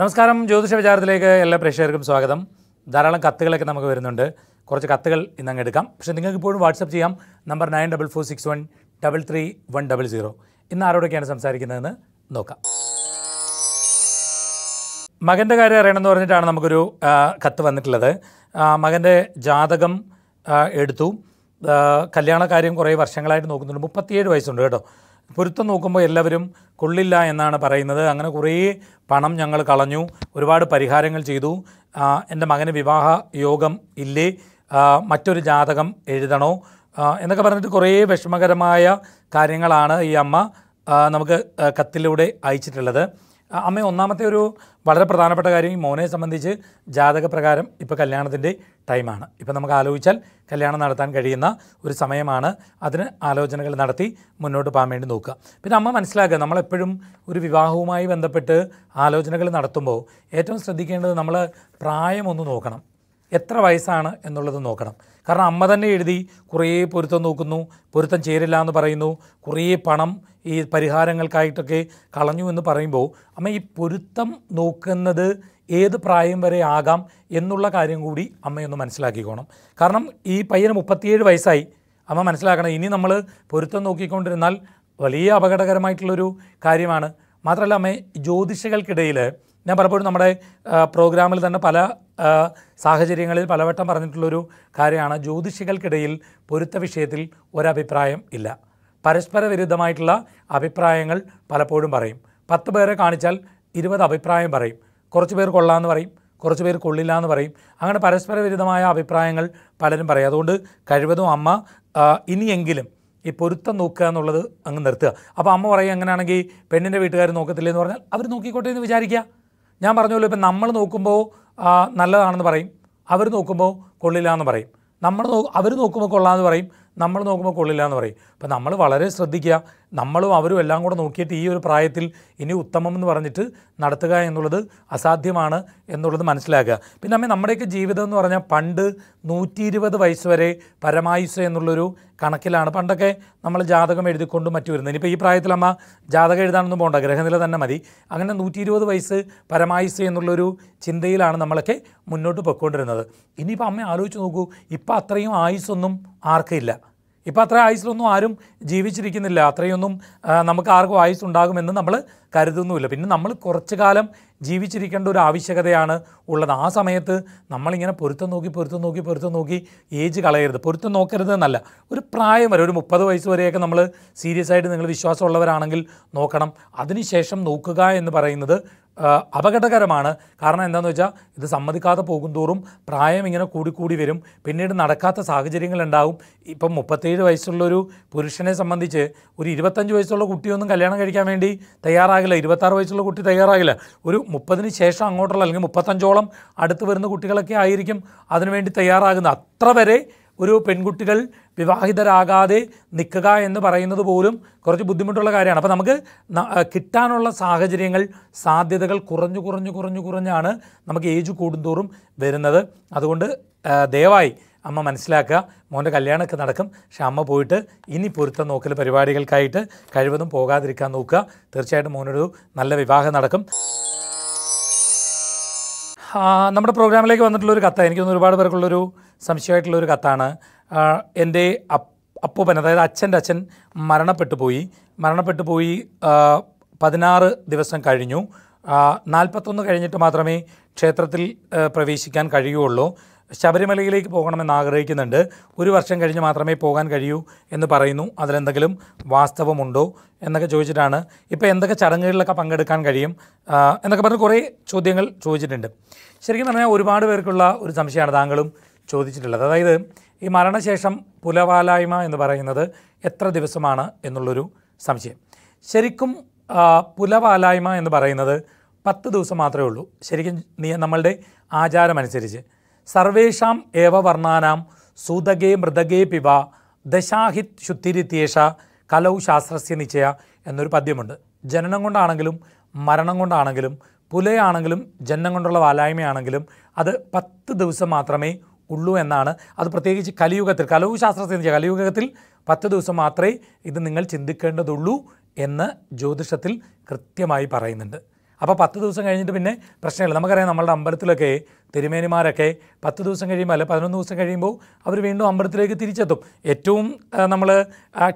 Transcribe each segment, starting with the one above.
നമസ്കാരം ജ്യോതിഷ വിചാരത്തിലേക്ക് എല്ലാ പ്രേക്ഷകർക്കും സ്വാഗതം ധാരാളം കത്തുകളൊക്കെ നമുക്ക് വരുന്നുണ്ട് കുറച്ച് കത്തുകൾ അങ്ങ് എടുക്കാം പക്ഷേ നിങ്ങൾക്ക് ഇപ്പോഴും വാട്സപ്പ് ചെയ്യാം number nine double four six one double three one double zero ഇന്ന് ആരോടൊക്കെയാണ് സംസാരിക്കുന്നതെന്ന് നോക്കാം മകൻ്റെ കാര്യം അറിയണമെന്ന് പറഞ്ഞിട്ടാണ് നമുക്കൊരു കത്ത് വന്നിട്ടുള്ളത് മകൻ്റെ ജാതകം എടുത്തു കല്യാണ കാര്യം കുറേ വർഷങ്ങളായിട്ട് നോക്കുന്നുണ്ട് മുപ്പത്തിയേഴ് വയസ്സുണ്ട് കേട്ടോ പൊരുത്തം നോക്കുമ്പോൾ എല്ലാവരും കൊള്ളില്ല എന്നാണ് പറയുന്നത് അങ്ങനെ കുറേ പണം ഞങ്ങൾ കളഞ്ഞു ഒരുപാട് പരിഹാരങ്ങൾ ചെയ്തു എൻ്റെ മകന് വിവാഹ യോഗം ഇല്ലേ മറ്റൊരു ജാതകം എഴുതണോ എന്നൊക്കെ പറഞ്ഞിട്ട് കുറേ വിഷമകരമായ കാര്യങ്ങളാണ് ഈ അമ്മ നമുക്ക് കത്തിലൂടെ അയച്ചിട്ടുള്ളത് അമ്മ ഒന്നാമത്തെ ഒരു വളരെ പ്രധാനപ്പെട്ട കാര്യം ഈ മോനെ സംബന്ധിച്ച് ജാതകപ്രകാരം ഇപ്പോൾ കല്യാണത്തിൻ്റെ ടൈമാണ് ഇപ്പോൾ നമുക്ക് ആലോചിച്ചാൽ കല്യാണം നടത്താൻ കഴിയുന്ന ഒരു സമയമാണ് അതിന് ആലോചനകൾ നടത്തി മുന്നോട്ട് പോകാൻ വേണ്ടി നോക്കുക പിന്നെ അമ്മ മനസ്സിലാക്കുക നമ്മളെപ്പോഴും ഒരു വിവാഹവുമായി ബന്ധപ്പെട്ട് ആലോചനകൾ നടത്തുമ്പോൾ ഏറ്റവും ശ്രദ്ധിക്കേണ്ടത് നമ്മൾ പ്രായമൊന്ന് നോക്കണം എത്ര വയസ്സാണ് എന്നുള്ളത് നോക്കണം കാരണം അമ്മ തന്നെ എഴുതി കുറേ പൊരുത്തം നോക്കുന്നു പൊരുത്തം ചേരില്ല എന്ന് പറയുന്നു കുറേ പണം ഈ പരിഹാരങ്ങൾക്കായിട്ടൊക്കെ കളഞ്ഞു എന്ന് പറയുമ്പോൾ അമ്മ ഈ പൊരുത്തം നോക്കുന്നത് ഏത് പ്രായം വരെ ആകാം എന്നുള്ള കാര്യം കൂടി അമ്മയൊന്ന് മനസ്സിലാക്കിക്കോണം കാരണം ഈ പയ്യന് മുപ്പത്തിയേഴ് വയസ്സായി അമ്മ മനസ്സിലാക്കണം ഇനി നമ്മൾ പൊരുത്തം നോക്കിക്കൊണ്ടിരുന്നാൽ വലിയ അപകടകരമായിട്ടുള്ളൊരു കാര്യമാണ് മാത്രമല്ല അമ്മ ജ്യോതിഷകൾക്കിടയിൽ ഞാൻ പലപ്പോഴും നമ്മുടെ പ്രോഗ്രാമിൽ തന്നെ പല സാഹചര്യങ്ങളിൽ പലവട്ടം പറഞ്ഞിട്ടുള്ളൊരു കാര്യമാണ് ജ്യോതിഷികൾക്കിടയിൽ പൊരുത്ത വിഷയത്തിൽ ഒരഭിപ്രായം ഇല്ല പരസ്പര വിരുദ്ധമായിട്ടുള്ള അഭിപ്രായങ്ങൾ പലപ്പോഴും പറയും പത്ത് പേരെ കാണിച്ചാൽ ഇരുപത് അഭിപ്രായം പറയും കുറച്ച് പേർ കൊള്ളാമെന്ന് പറയും കുറച്ച് പേർ കൊള്ളില്ല എന്ന് പറയും അങ്ങനെ പരസ്പര വിരുദ്ധമായ അഭിപ്രായങ്ങൾ പലരും പറയും അതുകൊണ്ട് കഴിവതും അമ്മ ഇനിയെങ്കിലും ഈ പൊരുത്തം നോക്കുക എന്നുള്ളത് അങ്ങ് നിർത്തുക അപ്പോൾ അമ്മ പറയും അങ്ങനെയാണെങ്കിൽ പെണ്ണിൻ്റെ വീട്ടുകാർ നോക്കത്തില്ലേ എന്ന് പറഞ്ഞാൽ അവർ നോക്കിക്കോട്ടെ എന്ന് വിചാരിക്കുക ഞാൻ പറഞ്ഞല്ലോ ഇപ്പം നമ്മൾ നോക്കുമ്പോൾ നല്ലതാണെന്ന് പറയും അവർ നോക്കുമ്പോൾ കൊള്ളില്ല എന്ന് പറയും നമ്മൾ നോ അവർ നോക്കുമ്പോൾ കൊള്ളാമെന്ന് പറയും നമ്മൾ നോക്കുമ്പോൾ കൊള്ളില്ല എന്ന് പറയും അപ്പോൾ നമ്മൾ വളരെ ശ്രദ്ധിക്കുക നമ്മളും അവരും എല്ലാം കൂടെ നോക്കിയിട്ട് ഈ ഒരു പ്രായത്തിൽ ഇനി ഉത്തമം എന്ന് പറഞ്ഞിട്ട് നടത്തുക എന്നുള്ളത് അസാധ്യമാണ് എന്നുള്ളത് മനസ്സിലാക്കുക പിന്നെ അമ്മ നമ്മുടെയൊക്കെ ജീവിതം എന്ന് പറഞ്ഞാൽ പണ്ട് നൂറ്റി ഇരുപത് വയസ്സ് വരെ പരമായുസ് എന്നുള്ളൊരു കണക്കിലാണ് പണ്ടൊക്കെ നമ്മൾ ജാതകം എഴുതിക്കൊണ്ടും മറ്റു വരുന്നത് ഇനിയിപ്പോൾ ഈ പ്രായത്തിൽ അമ്മ ജാതകം എഴുതാനൊന്നും പോകണ്ട ഗ്രഹനില തന്നെ മതി അങ്ങനെ നൂറ്റി ഇരുപത് വയസ്സ് പരമായുസ് എന്നുള്ളൊരു ചിന്തയിലാണ് നമ്മളൊക്കെ മുന്നോട്ട് പൊയ്ക്കൊണ്ടിരുന്നത് ഇനിയിപ്പോൾ അമ്മ ആലോചിച്ച് നോക്കൂ ഇപ്പോൾ അത്രയും ആയുസ്സൊന്നും ആർക്കില്ല ഇപ്പോൾ അത്ര ആയുസിലൊന്നും ആരും ജീവിച്ചിരിക്കുന്നില്ല അത്രയൊന്നും നമുക്ക് ആർക്കും ആയുസ് ഉണ്ടാകുമെന്ന് നമ്മൾ കരുതുന്നുമില്ല പിന്നെ നമ്മൾ കുറച്ച് കാലം ജീവിച്ചിരിക്കേണ്ട ഒരു ആവശ്യകതയാണ് ഉള്ളത് ആ സമയത്ത് നമ്മളിങ്ങനെ പൊരുത്തം നോക്കി പൊരുത്തം നോക്കി പൊരുത്തം നോക്കി ഏജ് കളയരുത് പൊരുത്തം നോക്കരുത് എന്നല്ല ഒരു പ്രായം വരെ ഒരു മുപ്പത് വയസ്സ് വരെയൊക്കെ നമ്മൾ സീരിയസ് ആയിട്ട് നിങ്ങൾ വിശ്വാസമുള്ളവരാണെങ്കിൽ നോക്കണം അതിനുശേഷം നോക്കുക എന്ന് പറയുന്നത് അപകടകരമാണ് കാരണം എന്താണെന്ന് വെച്ചാൽ ഇത് സമ്മതിക്കാതെ പോകും തോറും പ്രായം ഇങ്ങനെ കൂടിക്കൂടി വരും പിന്നീട് നടക്കാത്ത സാഹചര്യങ്ങളുണ്ടാവും ഇപ്പം മുപ്പത്തേഴ് വയസ്സുള്ളൊരു പുരുഷനെ സംബന്ധിച്ച് ഒരു ഇരുപത്തഞ്ച് വയസ്സുള്ള കുട്ടിയൊന്നും കല്യാണം കഴിക്കാൻ വേണ്ടി തയ്യാറാകില്ല ഇരുപത്താറ് വയസ്സുള്ള കുട്ടി തയ്യാറാകില്ല ഒരു മുപ്പതിന് ശേഷം അങ്ങോട്ടുള്ള അല്ലെങ്കിൽ മുപ്പത്തഞ്ചോളം അടുത്ത് വരുന്ന കുട്ടികളൊക്കെ ആയിരിക്കും അതിനുവേണ്ടി തയ്യാറാകുന്നത് അത്ര വരെ ഒരു പെൺകുട്ടികൾ വിവാഹിതരാകാതെ നിൽക്കുക എന്ന് പറയുന്നത് പോലും കുറച്ച് ബുദ്ധിമുട്ടുള്ള കാര്യമാണ് അപ്പോൾ നമുക്ക് കിട്ടാനുള്ള സാഹചര്യങ്ങൾ സാധ്യതകൾ കുറഞ്ഞു കുറഞ്ഞു കുറഞ്ഞു കുറഞ്ഞാണ് നമുക്ക് ഏജ് കൂടുന്തോറും വരുന്നത് അതുകൊണ്ട് ദയവായി അമ്മ മനസ്സിലാക്കുക മോൻ്റെ കല്യാണമൊക്കെ നടക്കും പക്ഷെ അമ്മ പോയിട്ട് ഇനി പൊരുത്തം നോക്കൽ പരിപാടികൾക്കായിട്ട് കഴിവതും പോകാതിരിക്കാൻ നോക്കുക തീർച്ചയായിട്ടും മോനൊരു നല്ല വിവാഹം നടക്കും നമ്മുടെ പ്രോഗ്രാമിലേക്ക് വന്നിട്ടുള്ള ഒരു കത്ത് എനിക്കൊന്ന് ഒരുപാട് പേർക്കുള്ളൊരു സംശയമായിട്ടുള്ള ഒരു കത്താണ് എൻ്റെ അപ്പൂപ്പൻ അതായത് അച്ഛൻ്റെ അച്ഛൻ മരണപ്പെട്ടു പോയി മരണപ്പെട്ടു പോയി പതിനാറ് ദിവസം കഴിഞ്ഞു നാൽപ്പത്തൊന്ന് കഴിഞ്ഞിട്ട് മാത്രമേ ക്ഷേത്രത്തിൽ പ്രവേശിക്കാൻ കഴിയുള്ളൂ ശബരിമലയിലേക്ക് പോകണമെന്ന് ആഗ്രഹിക്കുന്നുണ്ട് ഒരു വർഷം കഴിഞ്ഞ് മാത്രമേ പോകാൻ കഴിയൂ എന്ന് പറയുന്നു അതിലെന്തെങ്കിലും വാസ്തവമുണ്ടോ എന്നൊക്കെ ചോദിച്ചിട്ടാണ് ഇപ്പോൾ എന്തൊക്കെ ചടങ്ങുകളിലൊക്കെ പങ്കെടുക്കാൻ കഴിയും എന്നൊക്കെ പറഞ്ഞ് കുറേ ചോദ്യങ്ങൾ ചോദിച്ചിട്ടുണ്ട് ശരിക്കും പറഞ്ഞാൽ ഒരുപാട് പേർക്കുള്ള ഒരു സംശയമാണ് താങ്കളും ചോദിച്ചിട്ടുള്ളത് അതായത് ഈ മരണശേഷം പുലവാലായ്മ എന്ന് പറയുന്നത് എത്ര ദിവസമാണ് എന്നുള്ളൊരു സംശയം ശരിക്കും പുലവാലായ്മ എന്ന് പറയുന്നത് പത്ത് ദിവസം മാത്രമേ ഉള്ളൂ ശരിക്കും നമ്മളുടെ ആചാരമനുസരിച്ച് സർവേഷാം ഏവ വർണ്ണാനാം സൂതകേ മൃതകേ പിവ ദശാഹിത് ശുദ്ധിരിത്യേഷ കലൗ ശാസ്ത്രസ്യ നിശ്ചയ എന്നൊരു പദ്യമുണ്ട് ജനനം കൊണ്ടാണെങ്കിലും മരണം കൊണ്ടാണെങ്കിലും പുലയാണെങ്കിലും ജനനം കൊണ്ടുള്ള വാലായ്മയാണെങ്കിലും അത് പത്ത് ദിവസം മാത്രമേ ഉള്ളൂ എന്നാണ് അത് പ്രത്യേകിച്ച് കലിയുഗത്തിൽ കലവു ശാസ്ത്രത്തിൽ കലിയുഗത്തിൽ പത്ത് ദിവസം മാത്രമേ ഇത് നിങ്ങൾ ചിന്തിക്കേണ്ടതുള്ളൂ എന്ന് ജ്യോതിഷത്തിൽ കൃത്യമായി പറയുന്നുണ്ട് അപ്പോൾ പത്ത് ദിവസം കഴിഞ്ഞിട്ട് പിന്നെ പ്രശ്നമില്ല നമുക്കറിയാം നമ്മളുടെ അമ്പലത്തിലൊക്കെ തിരുമേനിമാരൊക്കെ പത്ത് ദിവസം കഴിയുമ്പോൾ അല്ല പതിനൊന്ന് ദിവസം കഴിയുമ്പോൾ അവർ വീണ്ടും അമ്പലത്തിലേക്ക് തിരിച്ചെത്തും ഏറ്റവും നമ്മൾ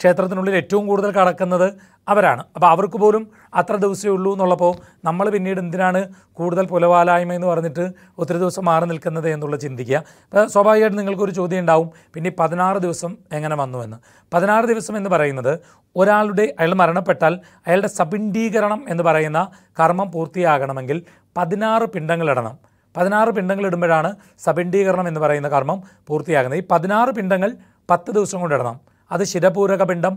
ക്ഷേത്രത്തിനുള്ളിൽ ഏറ്റവും കൂടുതൽ കടക്കുന്നത് അവരാണ് അപ്പോൾ അവർക്ക് പോലും അത്ര ദിവസമേ ഉള്ളൂ എന്നുള്ളപ്പോൾ നമ്മൾ പിന്നീട് എന്തിനാണ് കൂടുതൽ പുലവാലായ്മ എന്ന് പറഞ്ഞിട്ട് ഒത്തിരി ദിവസം മാറി നിൽക്കുന്നത് എന്നുള്ള ചിന്തിക്കുക അപ്പോൾ സ്വാഭാവികമായിട്ട് നിങ്ങൾക്കൊരു ചോദ്യം ഉണ്ടാവും പിന്നെ പതിനാറ് ദിവസം എങ്ങനെ വന്നു എന്ന് പതിനാറ് ദിവസം എന്ന് പറയുന്നത് ഒരാളുടെ അയാൾ മരണപ്പെട്ടാൽ അയാളുടെ സപിണ്ഡീകരണം എന്ന് പറയുന്ന കർമ്മം പൂർത്തിയാകണമെങ്കിൽ പതിനാറ് പിണ്ടങ്ങളിടണം പതിനാറ് പിണ്ടങ്ങൾ ഇടുമ്പോഴാണ് സപിണ്ഡീകരണം എന്ന് പറയുന്ന കർമ്മം പൂർത്തിയാകുന്നത് ഈ പതിനാറ് പിണ്ടങ്ങൾ പത്ത് ദിവസം കൊണ്ട് ഇടണം അത് ശിരപൂരക പിണ്ഡം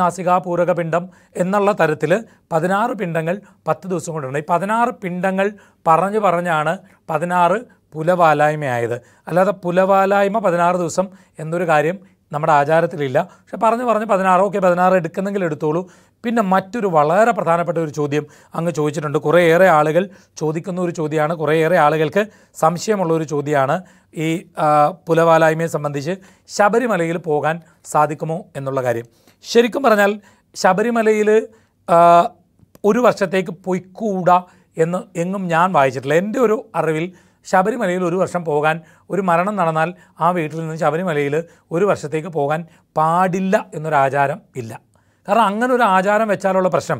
നാസികാ പൂരക പിണ്ഡം എന്നുള്ള തരത്തിൽ പതിനാറ് പിണ്ഡങ്ങൾ പത്ത് ദിവസം കൊണ്ട് ഇടണം ഈ പതിനാറ് പിണ്ഡങ്ങൾ പറഞ്ഞു പറഞ്ഞാണ് പതിനാറ് പുലവാലായ്മയായത് അല്ലാതെ പുലവാലായ്മ പതിനാറ് ദിവസം എന്നൊരു കാര്യം നമ്മുടെ ആചാരത്തിലില്ല പക്ഷെ പറഞ്ഞു പറഞ്ഞ് പതിനാറ് ഓക്കെ പതിനാറ് എടുക്കുന്നെങ്കിൽ എടുത്തോളൂ പിന്നെ മറ്റൊരു വളരെ പ്രധാനപ്പെട്ട ഒരു ചോദ്യം അങ്ങ് ചോദിച്ചിട്ടുണ്ട് കുറേയേറെ ആളുകൾ ചോദിക്കുന്ന ഒരു ചോദ്യമാണ് കുറേയേറെ ആളുകൾക്ക് സംശയമുള്ള ഒരു ചോദ്യമാണ് ഈ പുലവാലായ്മയെ സംബന്ധിച്ച് ശബരിമലയിൽ പോകാൻ സാധിക്കുമോ എന്നുള്ള കാര്യം ശരിക്കും പറഞ്ഞാൽ ശബരിമലയിൽ ഒരു വർഷത്തേക്ക് പൊയ്ക്കൂടാ എന്ന് എങ്ങും ഞാൻ വായിച്ചിട്ടില്ല എൻ്റെ ഒരു അറിവിൽ ശബരിമലയിൽ ഒരു വർഷം പോകാൻ ഒരു മരണം നടന്നാൽ ആ വീട്ടിൽ നിന്ന് ശബരിമലയിൽ ഒരു വർഷത്തേക്ക് പോകാൻ പാടില്ല എന്നൊരാചാരം ഇല്ല കാരണം അങ്ങനെ ഒരു ആചാരം വെച്ചാലുള്ള പ്രശ്നം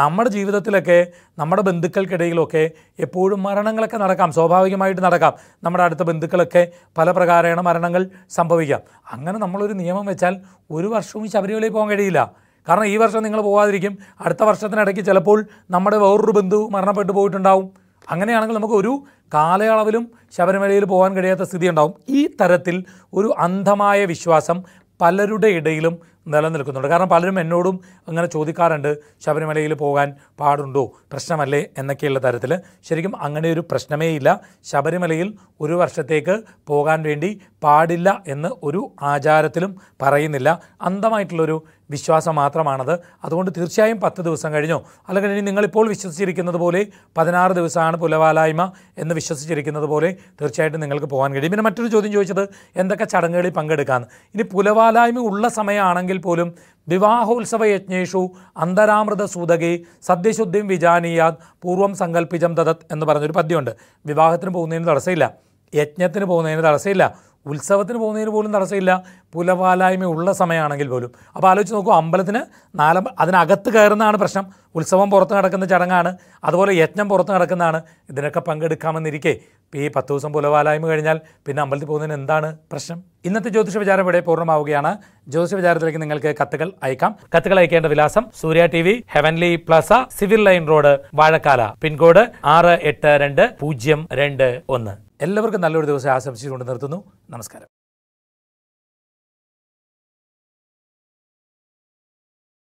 നമ്മുടെ ജീവിതത്തിലൊക്കെ നമ്മുടെ ബന്ധുക്കൾക്കിടയിലൊക്കെ എപ്പോഴും മരണങ്ങളൊക്കെ നടക്കാം സ്വാഭാവികമായിട്ട് നടക്കാം നമ്മുടെ അടുത്ത ബന്ധുക്കളൊക്കെ പല പ്രകാരേണ മരണങ്ങൾ സംഭവിക്കാം അങ്ങനെ നമ്മളൊരു നിയമം വെച്ചാൽ ഒരു വർഷവും ശബരിമലയിൽ പോകാൻ കഴിയില്ല കാരണം ഈ വർഷം നിങ്ങൾ പോകാതിരിക്കും അടുത്ത വർഷത്തിനിടയ്ക്ക് ചിലപ്പോൾ നമ്മുടെ വേറൊരു ബന്ധു മരണപ്പെട്ടു പോയിട്ടുണ്ടാവും അങ്ങനെയാണെങ്കിൽ നമുക്ക് ഒരു കാലയളവിലും ശബരിമലയിൽ പോകാൻ കഴിയാത്ത സ്ഥിതി ഉണ്ടാവും ഈ തരത്തിൽ ഒരു അന്ധമായ വിശ്വാസം പലരുടെ ഇടയിലും നിലനിൽക്കുന്നുണ്ട് കാരണം പലരും എന്നോടും അങ്ങനെ ചോദിക്കാറുണ്ട് ശബരിമലയിൽ പോകാൻ പാടുണ്ടോ പ്രശ്നമല്ലേ എന്നൊക്കെയുള്ള തരത്തിൽ ശരിക്കും അങ്ങനെ ഒരു പ്രശ്നമേ ഇല്ല ശബരിമലയിൽ ഒരു വർഷത്തേക്ക് പോകാൻ വേണ്ടി പാടില്ല എന്ന് ഒരു ആചാരത്തിലും പറയുന്നില്ല അന്ധമായിട്ടുള്ളൊരു വിശ്വാസം മാത്രമാണത് അതുകൊണ്ട് തീർച്ചയായും പത്ത് ദിവസം കഴിഞ്ഞോ അല്ലെങ്കിൽ ഇനി നിങ്ങളിപ്പോൾ വിശ്വസിച്ചിരിക്കുന്നത് പോലെ പതിനാറ് ദിവസമാണ് പുലവാലായ്മ എന്ന് വിശ്വസിച്ചിരിക്കുന്നത് പോലെ തീർച്ചയായിട്ടും നിങ്ങൾക്ക് പോകാൻ കഴിയും പിന്നെ മറ്റൊരു ചോദ്യം ചോദിച്ചത് എന്തൊക്കെ ചടങ്ങുകളിൽ പങ്കെടുക്കാമെന്ന് ഇനി പുലവാലായ്മ ഉള്ള സമയമാണെങ്കിൽ പോലും വിവാഹോത്സവ യജ്ഞേഷു അന്തരാമൃത സൂതകെ സദ്യശുദ്ധിം വിജാനീയാത് പൂർവം സങ്കല്പിജം ദദത് എന്ന് പറഞ്ഞൊരു പദ്യമുണ്ട് വിവാഹത്തിന് പോകുന്നതിന് തടസ്സമില്ല യജ്ഞത്തിന് പോകുന്നതിന് തടസ്സമില്ല ഉത്സവത്തിന് പോകുന്നതിന് പോലും തടസ്സമില്ല പുലപാലായ്മ ഉള്ള സമയമാണെങ്കിൽ പോലും അപ്പോൾ ആലോചിച്ച് നോക്കൂ അമ്പലത്തിന് നാല അതിനകത്ത് കയറുന്നതാണ് പ്രശ്നം ഉത്സവം പുറത്ത് നടക്കുന്ന ചടങ്ങാണ് അതുപോലെ യജ്ഞം പുറത്ത് നടക്കുന്നതാണ് ഇതിനൊക്കെ പങ്കെടുക്കാമെന്നിരിക്കെ ഇപ്പോൾ ഈ പത്ത് ദിവസം പുലപാലായ്മ കഴിഞ്ഞാൽ പിന്നെ അമ്പലത്തിൽ പോകുന്നതിന് എന്താണ് പ്രശ്നം ഇന്നത്തെ ജ്യോതിഷ വിചാരം ഇവിടെ പൂർണ്ണമാവുകയാണ് ജ്യോതിഷ വിചാരത്തിലേക്ക് നിങ്ങൾക്ക് കത്തുകൾ അയക്കാം കത്തുകൾ അയക്കേണ്ട വിലാസം Surya TV heavenly plaza civil line road Vazhakkala pincode ആറ് എട്ട് രണ്ട് പൂജ്യം രണ്ട് ഒന്ന് എല്ലാവർക്കും നല്ലൊരു ദിവസം ആശംസിച്ചുകൊണ്ട് നിർത്തുന്നു നമസ്കാരം